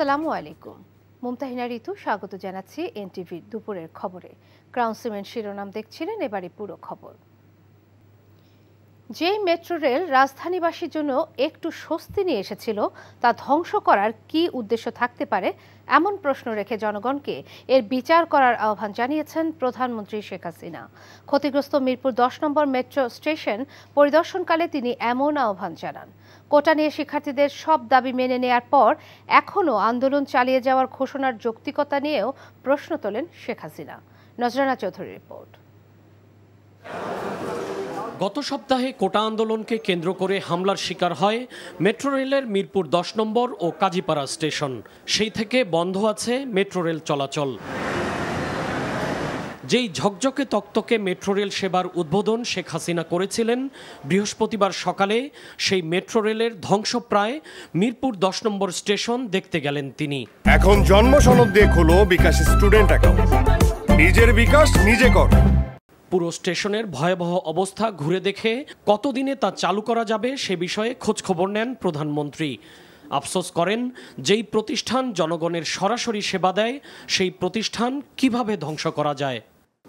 আসসালামু আলাইকুম মুমতাহিনা ঋতু স্বাগত জানাচ্ছি এনটিভির দুপুরের খবরে ক্রাউন সিমেন্ট শিরোনাম দেখছিলেন এবারে পুরো খবর যে মেট্রো রেল রাজধানীবাসীর জন্য একটু স্বস্তি নিয়ে এসেছিল তা ধ্বংস করার কি উদ্দেশ্য থাকতে পারে এমন প্রশ্ন রেখে জনগণকে এর বিচার করার আহ্বান জানিয়েছেন প্রধানমন্ত্রী শেখ হাসিনা ক্ষতিগ্রস্ত মিরপুর দশ নম্বর মেট্রো স্টেশন পরিদর্শনকালে তিনি এমন আহ্বান জানান কোটা নিয়ে শিক্ষার্থীদের সব দাবি মেনে নেয়ার পর এখনও আন্দোলন চালিয়ে যাওয়ার ঘোষণার যৌক্তিকতা নিয়েও প্রশ্ন তোলেন শেখ হাসিনা নজরানা চৌধুরীর রিপোর্ট গত সপ্তাহে কোটা আন্দোলনকে কেন্দ্র করে হামলার শিকার হয় মেট্রো রেলের মিরপুর দশ নম্বর ও কাজীপাড়া স্টেশন সেই থেকে বন্ধ আছে মেট্রো রেল চলাচল যেই ঝকঝকে তক্তকে মেট্রো রেল সেবার উদ্বোধন শেখ হাসিনা করেছিলেন বৃহস্পতিবার সকালে সেই মেট্রো রেলের ধ্বংসপ্রায় মিরপুর দশ নম্বর স্টেশন দেখতে গেলেন তিনি এখন জন্মসনদ দিয়ে খোলো বিকাশ স্টুডেন্ট অ্যাকাউন্ট নিজের বিকাশ নিজে কর পুরো স্টেশনের ভয়াবহ অবস্থা ঘুরে দেখে কতদিনে তা চালু করা যাবে সে বিষয়ে খোঁজখবর নেন প্রধানমন্ত্রী আফসোস করেন যেই প্রতিষ্ঠান জনগণের সরাসরি সেবা দেয় সেই প্রতিষ্ঠান কিভাবে ধ্বংস করা যায়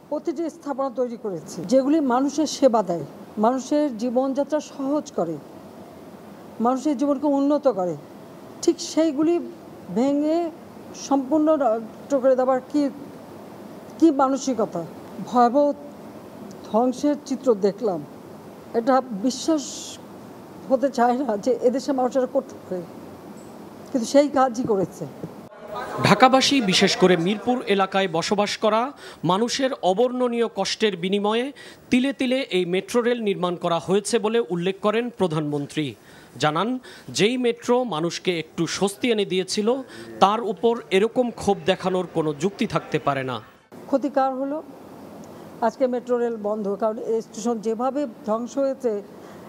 প্রতিটি স্থাপনা তৈরি করেছে যেগুলি মানুষের সেবা দেয় মানুষের জীবনযাত্রা সহজ করে মানুষের জীবনকে উন্নত করে ঠিক সেইগুলি ভেঙে সম্পূর্ণ টুকরে দেওয়ার কি কি মানসিকতা ভয়াবহ ধ্বংসের চিত্র দেখলাম এটা বিশ্বাস হতে চায় না যে এদেশে মানুষেরা করতে কিন্তু সেই কাজই করেছে ঢাকাবাসী বিশেষ করে মিরপুর এলাকায় বসবাস করা মানুষের অবর্ণনীয় কষ্টের বিনিময়ে তিলে তিলে এই মেট্রো রেল নির্মাণ করা হয়েছে বলে উল্লেখ করেন প্রধানমন্ত্রী জানান যেই মেট্রো মানুষকে একটু স্বস্তি এনে দিয়েছিল তার উপর এরকম ক্ষোভ দেখানোর কোনো যুক্তি থাকতে পারে না ক্ষতিকার হলো আজকে মেট্রো রেল বন্ধ কারণ এই স্টেশন যেভাবে ধ্বংস হয়েছে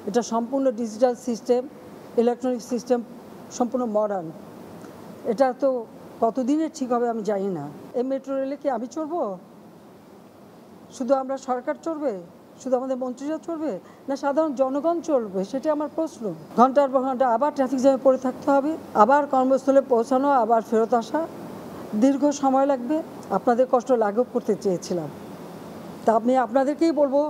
এটা সম্পূর্ণ ডিজিটাল সিস্টেম ইলেকট্রনিক সিস্টেম সম্পূর্ণ মডার্ন এটা তো কতদিনের ঠিক হবে আমি জানি না এই মেট্রো রেলে কি আমি চড়ব শুধু আমরা সরকার চড়বে শুধু আমাদের মন্ত্রীরা চলবে না সাধারণ জনগণ চলবে সেটি আমার প্রশ্ন ঘন্টার পর ঘন্টা আবার ট্রাফিক জ্যামে পড়ে থাকতে হবে আবার কর্মস্থলে পৌঁছানো আবার ফেরত আসা দীর্ঘ সময় লাগবে আপনাদের কষ্ট লাঘব করতে চেয়েছিলাম তা আমি আপনাদেরকেই বলবো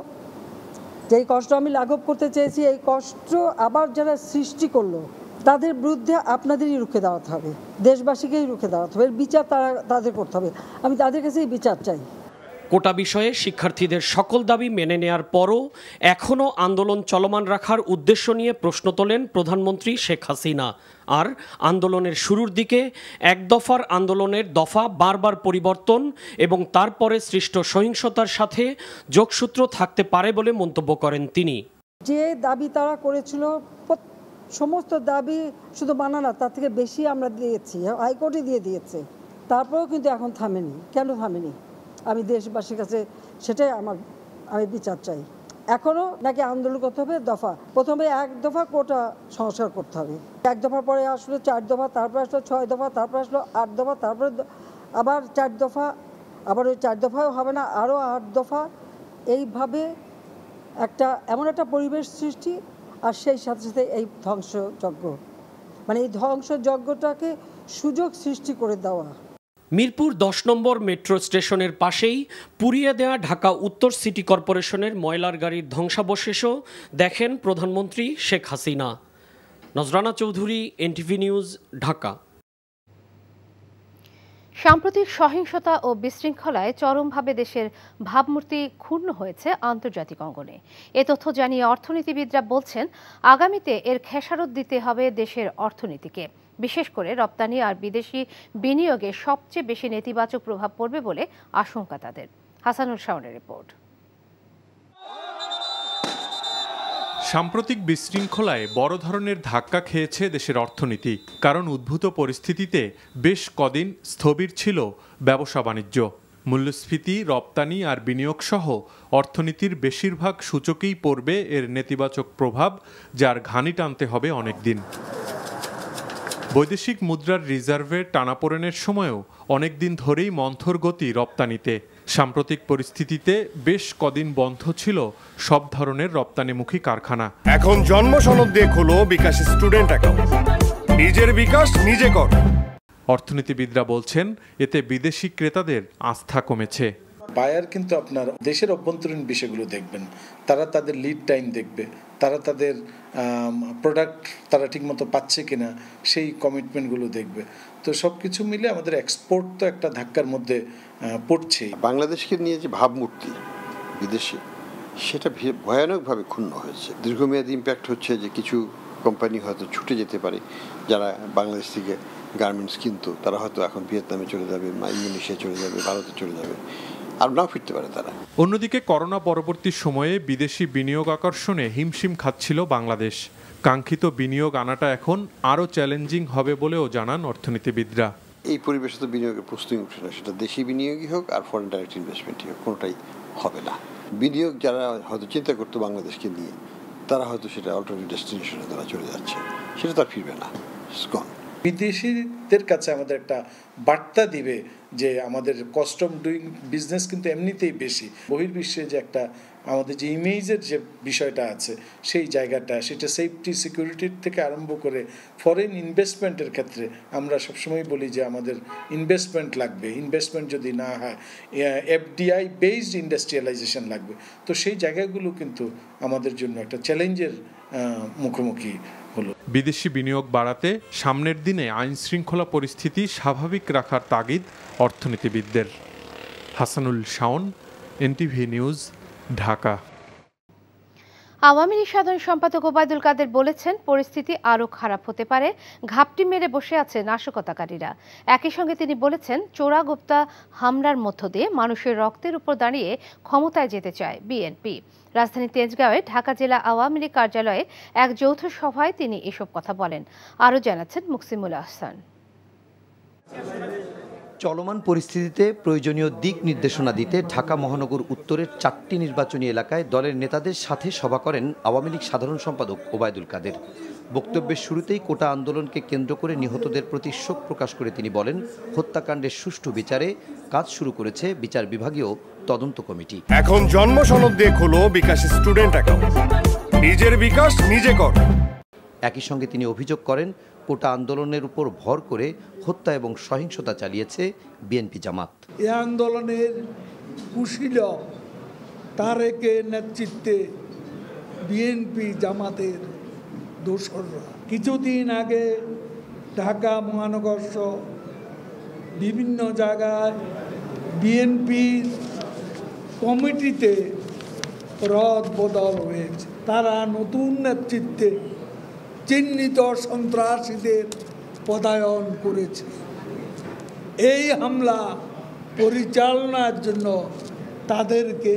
যে এই কষ্ট আমি লাঘব করতে চেয়েছি এই কষ্ট আবার যারা সৃষ্টি করলো তাদের বিরুদ্ধে আপনাদেরই রুখে দাঁড়াতে হবে দেশবাসীকেই রুখে দাঁড়াতে হবে বিচার তারা তাদের করতে হবে আমি তাদের কাছেই বিচার চাই কোটা বিষয়ে শিক্ষার্থীদের সকল দাবি মেনে নেয়ার পরও এখনও আন্দোলন চলমান রাখার উদ্দেশ্য নিয়ে প্রশ্ন তোলেন প্রধানমন্ত্রী শেখ হাসিনা আর আন্দোলনের শুরুর দিকে এক দফার আন্দোলনের দফা বারবার পরিবর্তন এবং তারপরে সৃষ্ট সহিংসতার সাথে যোগসূত্র থাকতে পারে বলে মন্তব্য করেন তিনি যে দাবি তারা করেছিল সমস্ত দাবি শুধু বানানা তার থেকে বেশি আমরা দিয়েছি হাইকোর্টে দিয়ে দিয়েছে তারপরেও কিন্তু এখন থামেনি কেন থামেনি আমি দেশবাসীর কাছে সেটাই আমার আমি বিচার চাই এখনও নাকি আন্দোলন করতে হবে দফা প্রথমে এক দফা কোটা সংস্কার করতে হবে এক দফার পরে আসলো চার দফা তারপর আসলো ছয় দফা তারপর আসলো আট দফা তারপরে আবার চার দফা আবার ওই চার দফাও হবে না আরও আট দফা এইভাবে একটা এমন একটা পরিবেশ সৃষ্টি আর সেই সাথে সাথে এই ধ্বংসযজ্ঞ মানে এই ধ্বংসযজ্ঞটাকে সুযোগ সৃষ্টি করে দেওয়া মিরপুর দশ নম্বর মেট্রো স্টেশনের পাশেই পুড়িয়ে দেয়া ঢাকা উত্তর সিটি কর্পোরেশনের ময়লার গাড়ির ধ্বংসাবশেষও দেখেন প্রধানমন্ত্রী শেখ হাসিনা নজরানা চৌধুরী এনটিভি নিউজ ঢাকা সাম্প্রতিক সহিংসতা ও বিশৃঙ্খলায় চরমভাবে দেশের ভাবমূর্তি ক্ষুণ্ণ হয়েছে আন্তর্জাতিক অঙ্গনে এ তথ্য জানিয়ে অর্থনীতিবিদরা বলছেন আগামীতে এর খেসারত দিতে হবে দেশের অর্থনীতিকে বিশেষ করে রপ্তানি আর বিদেশি বিনিয়োগে সবচেয়ে বেশি নেতিবাচক প্রভাব পড়বে বলে আশঙ্কা তাদের হাসানুল শাওনের রিপোর্ট সাম্প্রতিক বিশৃঙ্খলায় বড় ধরনের ধাক্কা খেয়েছে দেশের অর্থনীতি কারণ উদ্ভূত পরিস্থিতিতে বেশ কদিন স্থবির ছিল ব্যবসা বাণিজ্য মূল্যস্ফীতি রপ্তানি আর বিনিয়োগ সহ অর্থনীতির বেশিরভাগ সূচকেই পড়বে এর নেতিবাচক প্রভাব যার ঘানি টানতে হবে অনেকদিন বৈদেশিক মুদ্রার রিজার্ভে টানাপোড়েনের সময়েও অনেক দিন ধরেই মন্থর গতি রপ্তানিতে সাম্প্রতিক পরিস্থিতিতে বেশ কদিন বন্ধ ছিল সব ধরনের রপ্তানিমুখী কারখানা এখন জন্ম সনদ দিয়ে খোলো বিকাশ স্টুডেন্ট অ্যাকাউন্ট নিজের বিকাশ নিজে কর অর্থনীতিবিদরা বলছেন এতে বিদেশি ক্রেতাদের আস্থা কমেছে বায়ার কিন্তু আপনার দেশের অভ্যন্তরীণ বিষয়গুলো দেখবেন তারা তাদের লিড টাইম দেখবে তারা তাদের প্রোডাক্ট তারা ঠিকমতো পাচ্ছে কিনা সেই কমিটমেন্টগুলো দেখবে তো সব কিছু মিলে আমাদের এক্সপোর্ট তো একটা ধাক্কার মধ্যে পড়ছে বাংলাদেশকে নিয়ে যে ভাবমূর্তি বিদেশে সেটা ভয়ানকভাবে ক্ষুণ্ণ হয়েছে দীর্ঘমেয়াদী ইম্প্যাক্ট হচ্ছে যে কিছু কোম্পানি হয়তো ছুটে যেতে পারে যারা বাংলাদেশ থেকে গার্মেন্টস কিনতো তারা হয়তো এখন ভিয়েতনামে চলে যাবে ইন্দোনেশিয়া চলে যাবে ভারতে চলে যাবে আর ফিরতে পারে তারা অন্যদিকে করোনা পরবর্তী সময়ে বিদেশি বিনিয়োগ আকর্ষণে হিমশিম খাচ্ছিল বাংলাদেশ কাঙ্ক্ষিত বিনিয়োগ আনাটা এখন আরও চ্যালেঞ্জিং হবে বলেও জানান অর্থনীতিবিদরা এই পরিবেশে তো বিনিয়োগের প্রস্তুতি উঠছে না সেটা দেশি বিনিয়োগই হোক আর ফরেন ডাইরেক্ট ইনভেস্টমেন্টই হোক কোনোটাই হবে না বিনিয়োগ যারা হয়তো চিন্তা করতো বাংলাদেশকে নিয়ে তারা হয়তো সেটা অল্টারনেট ডেস্টিনেশনে তারা চলে যাচ্ছে সেটা আর ফিরবে না বিদেশিদের কাছে আমাদের একটা বার্তা দিবে যে আমাদের কস্ট অফ ডুইং বিজনেস কিন্তু এমনিতেই বেশি বহির্বিশ্বে যে একটা আমাদের যে ইমেজের যে বিষয়টা আছে সেই জায়গাটা সেটা সেফটি সিকিউরিটির থেকে আরম্ভ করে ফরেন ইনভেস্টমেন্টের ক্ষেত্রে আমরা সবসময় বলি যে আমাদের ইনভেস্টমেন্ট লাগবে ইনভেস্টমেন্ট যদি না হয় এফডিআই বেসড ইন্ডাস্ট্রিয়ালাইজেশন লাগবে তো সেই জায়গাগুলো কিন্তু আমাদের জন্য একটা চ্যালেঞ্জের মুখোমুখি হলো বিদেশি বিনিয়োগ বাড়াতে সামনের দিনে আইন শৃঙ্খলা পরিস্থিতি স্বাভাবিক রাখার তাগিদ অর্থনীতিবিদদের হাসানুল শাওন এনটিভি নিউজ ঢাকা আওয়ামী লীগ সাধারণ সম্পাদক ওবায়দুল কাদের বলেছেন পরিস্থিতি আরও খারাপ হতে পারে ঘাপটি মেরে বসে আছে নাশকতাকারীরা একই সঙ্গে তিনি বলেছেন গুপ্তা হামলার মধ্য দিয়ে মানুষের রক্তের উপর দাঁড়িয়ে ক্ষমতায় যেতে চায় বিএনপি রাজধানী তেজগাঁওয়ে ঢাকা জেলা আওয়ামী লীগ কার্যালয়ে এক যৌথ সভায় তিনি এসব কথা বলেন আরও জানাচ্ছেন মুকসিমুল আহসান চলমান পরিস্থিতিতে প্রয়োজনীয় দিক নির্দেশনা দিতে ঢাকা মহানগর উত্তরের চারটি নির্বাচনী এলাকায় দলের নেতাদের সাথে সভা করেন আওয়ামী লীগ সাধারণ সম্পাদক ওবায়দুল কাদের বক্তব্যের শুরুতেই কোটা আন্দোলনকে কেন্দ্র করে নিহতদের প্রতি শোক প্রকাশ করে তিনি বলেন হত্যাকাণ্ডের সুষ্ঠু বিচারে কাজ শুরু করেছে বিচার বিভাগীয় তদন্ত কমিটি এখন জন্ম সনদ দিয়ে খোলো বিকাশ স্টুডেন্ট অ্যাকাউন্ট নিজের বিকাশ নিজে কর একই সঙ্গে তিনি অভিযোগ করেন কোটা আন্দোলনের উপর ভর করে হত্যা এবং সহিংসতা চালিয়েছে বিএনপি জামাত এ আন্দোলনের কুশীল তারেকে নেতৃত্বে বিএনপি জামাতের দোসররা কিছুদিন আগে ঢাকা মহানগর বিভিন্ন জায়গায় বিএনপির কমিটিতে রদ বদল হয়েছে তারা নতুন নেতৃত্বে চিহ্নিত সন্ত্রাসীদের পদায়ন করেছে এই হামলা পরিচালনার জন্য তাদেরকে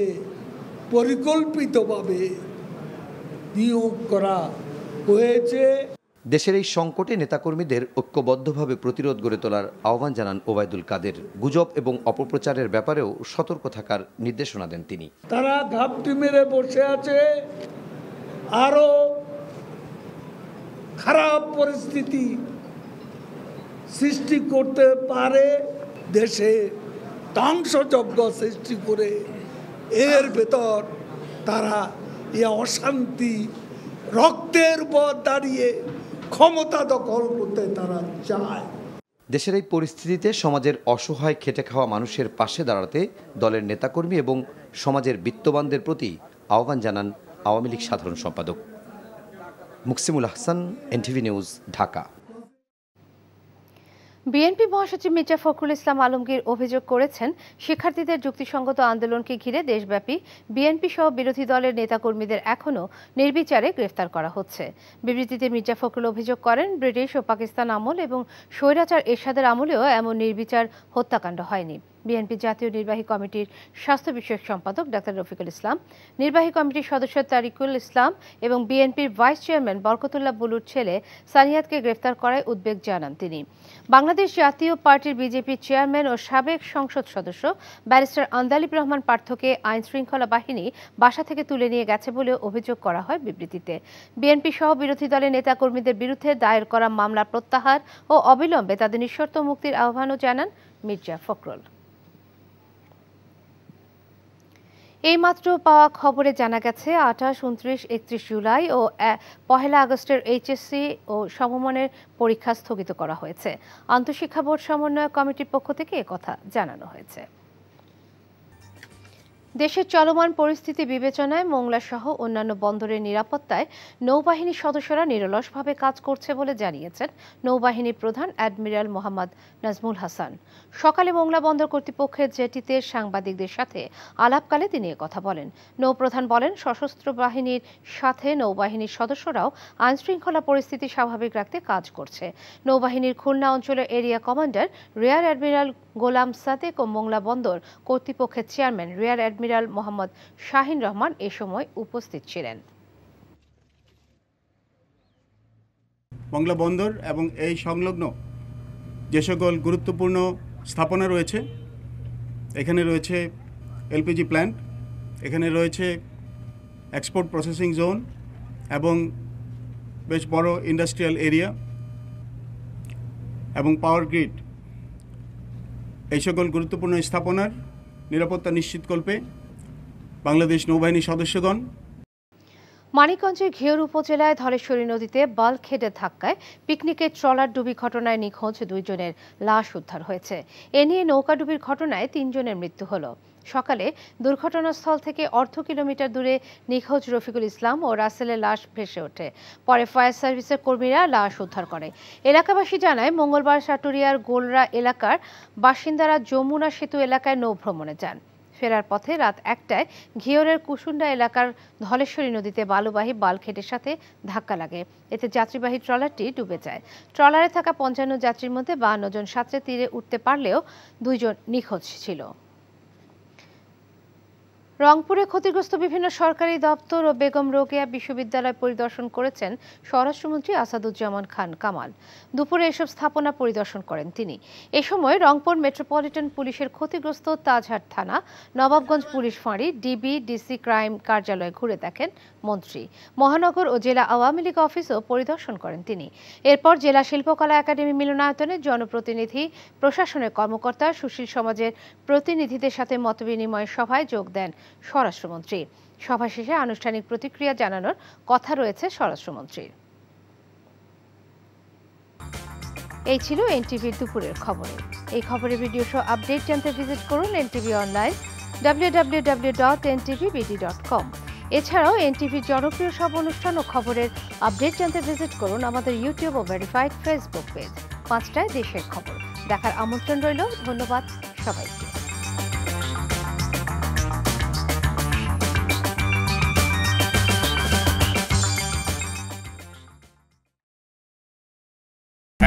পরিকল্পিতভাবে নিয়োগ করা হয়েছে দেশের এই সংকটে নেতাকর্মীদের ঐক্যবদ্ধভাবে প্রতিরোধ গড়ে তোলার আহ্বান জানান ওবায়দুল কাদের গুজব এবং অপপ্রচারের ব্যাপারেও সতর্ক থাকার নির্দেশনা দেন তিনি তারা ঘাপটি মেরে বসে আছে আরও খারাপ পরিস্থিতি সৃষ্টি করতে পারে দেশে ধ্বংসযজ্ঞ সৃষ্টি করে এর ভেতর তারা এ অশান্তি রক্তের উপর দাঁড়িয়ে ক্ষমতা দখল করতে তারা চায় দেশের এই পরিস্থিতিতে সমাজের অসহায় খেটে খাওয়া মানুষের পাশে দাঁড়াতে দলের নেতাকর্মী এবং সমাজের বিত্তবানদের প্রতি আহ্বান জানান আওয়ামী লীগ সাধারণ সম্পাদক Muksimul Hasan NTV news Dhaka BNP মহাসচিব মির্জা ফখরুল ইসলাম আলমগীর অভিযোগ করেছেন শিক্ষার্থীদের যুক্তিসঙ্গত আন্দোলনকে ঘিরে দেশব্যাপী বিএনপি সহ বিরোধী দলের নেতাকর্মীদের এখনও নির্বিচারে গ্রেফতার করা হচ্ছে বিবৃতিতে মির্জা ফখরুল অভিযোগ করেন ব্রিটিশ ও পাকিস্তান আমল এবং স্বৈরাচার এরশাদের আমলেও এমন নির্বিচার হত্যাকাণ্ড হয়নি বিএনপি জাতীয় নির্বাহী কমিটির স্বাস্থ্য বিষয়ক সম্পাদক ডাক্তার রফিকুল ইসলাম নির্বাহী কমিটির সদস্য তারিকুল ইসলাম এবং বিএনপির ভাইস চেয়ারম্যান বরকতুল্লাহ বুলুর ছেলে সানিয়াতকে গ্রেফতার করায় উদ্বেগ জানান তিনি বাংলাদেশ জাতীয় পার্টির বিজেপি চেয়ারম্যান ও সাবেক সংসদ সদস্য ব্যারিস্টার আন্দালিব রহমান পার্থকে আইন শৃঙ্খলা বাহিনী বাসা থেকে তুলে নিয়ে গেছে বলে অভিযোগ করা হয় বিবৃতিতে বিএনপি সহ বিরোধী দলের নেতাকর্মীদের বিরুদ্ধে দায়ের করা মামলা প্রত্যাহার ও অবিলম্বে তাদের নিঃশর্ত মুক্তির আহ্বানও জানান মির্জা ফখরুল এইমাত্র পাওয়া খবরে জানা গেছে আঠাশ উনত্রিশ একত্রিশ জুলাই ও পহেলা আগস্টের এইচএসসি ও সমমানের পরীক্ষা স্থগিত করা হয়েছে আন্তঃশিক্ষা বোর্ড সমন্বয় কমিটির পক্ষ থেকে কথা জানানো হয়েছে দেশের চলমান পরিস্থিতি বিবেচনায় মোংলাসহ অন্যান্য বন্দরের নিরাপত্তায় নৌবাহিনীর সদস্যরা নিরলসভাবে কাজ করছে বলে জানিয়েছেন নৌবাহিনীর প্রধান অ্যাডমিরাল মোহাম্মদ নাজমুল হাসান সকালে মোংলা বন্দর কর্তৃপক্ষের জেটিতে সাংবাদিকদের সাথে আলাপকালে তিনি কথা বলেন নৌপ্রধান বলেন সশস্ত্র বাহিনীর সাথে নৌবাহিনীর সদস্যরাও আইনশৃঙ্খলা পরিস্থিতি স্বাভাবিক রাখতে কাজ করছে নৌবাহিনীর খুলনা অঞ্চলের area commander rear admiral Golam Sadek ও মোংলা বন্দর কর্তৃপক্ষের chairman rear admiral admiral Mohammad Shahin Rahman এ সময় উপস্থিত ছিলেন মংলা বন্দর এবং এই সংলগ্ন যে সকল গুরুত্বপূর্ণ স্থাপনা রয়েছে এখানে রয়েছে এলপিজি প্ল্যান্ট এখানে রয়েছে এক্সপোর্ট প্রসেসিং জোন এবং বেশ বড় ইন্ডাস্ট্রিয়াল এরিয়া এবং পাওয়ার গ্রিড এই সকল গুরুত্বপূর্ণ স্থাপনার নিরাপত্তা নিশ্চিত করবে বাংলাদেশ নৌবাহিনীর সদস্যগণ মানিকগঞ্জের ঘেউর উপজেলায় ধলেশ্বরী নদীতে বালখেডে ধাক্কায় পিকনিকের ট্রলার ডুবি ঘটনায় নিখোঁজ দুইজনের লাশ উদ্ধার হয়েছে এ নিয়ে নৌকাডুবির ঘটনায় তিনজনের মৃত্যু হলো সকালে দুর্ঘটনাস্থল থেকে অর্ধ কিলোমিটার দূরে নিখোঁজ রফিকুল ইসলাম ও রাসেলের লাশ ভেসে ওঠে পরে ফায়ার সার্ভিসের কর্মীরা লাশ উদ্ধার করে এলাকাবাসী জানায় মঙ্গলবার সাটুরিয়ার গোলরা এলাকার বাসিন্দারা যমুনা সেতু এলাকায় নৌভ্রমণে যান ফেরার পথে রাত একটায় ঘিওরের কুসুন্ডা এলাকার ধলেশ্বরী নদীতে বালুবাহী বালখেটের সাথে ধাক্কা লাগে এতে যাত্রীবাহী ট্রলারটি ডুবে যায় ট্রলারে থাকা পঞ্চান্ন যাত্রীর মধ্যে বাহান্ন জন সাঁতরে তীরে উঠতে পারলেও দুইজন নিখোঁজ ছিল রংপুরে ক্ষতিগ্রস্ত বিভিন্ন সরকারি দপ্তর ও বেগম রোকেয়া বিশ্ববিদ্যালয় পরিদর্শন করেছেন স্বরাষ্ট্রমন্ত্রী আসাদুজ্জামান খান কামাল দুপুরে এসব স্থাপনা পরিদর্শন করেন তিনি এ সময় রংপুর মেট্রোপলিটন পুলিশের ক্ষতিগ্রস্ত তাজহাট থানা নবাবগঞ্জ পুলিশ ফাঁড়ি ডিবি ডিসি ক্রাইম কার্যালয় ঘুরে দেখেন মন্ত্রী মহানগর ও জেলা আওয়ামী লীগ অফিসও পরিদর্শন করেন তিনি এরপর জেলা শিল্পকলা একাডেমি মিলনায়তনে জনপ্রতিনিধি প্রশাসনের কর্মকর্তা সুশীল সমাজের প্রতিনিধিদের সাথে মতবিনিময় সভায় যোগ দেন স্বরাষ্ট্রমন্ত্রী সভা শেষে আনুষ্ঠানিক প্রতিক্রিয়া জানানোর কথা রয়েছে স্বরাষ্ট্রমন্ত্রীর এই ছিল এনটিভির দুপুরের খবরে এই খবরের ভিডিও সহ আপডেট জানতে ভিজিট করুন এনটিভি অনলাইন www.ntvbd.com এছাড়াও এনটিভির জনপ্রিয় সব অনুষ্ঠান ও খবরের আপডেট জানতে ভিজিট করুন আমাদের ইউটিউব ও ভেরিফাইড ফেসবুক পেজ পাঁচটায় দেশের খবর দেখার আমন্ত্রণ রইল ধন্যবাদ সবাইকে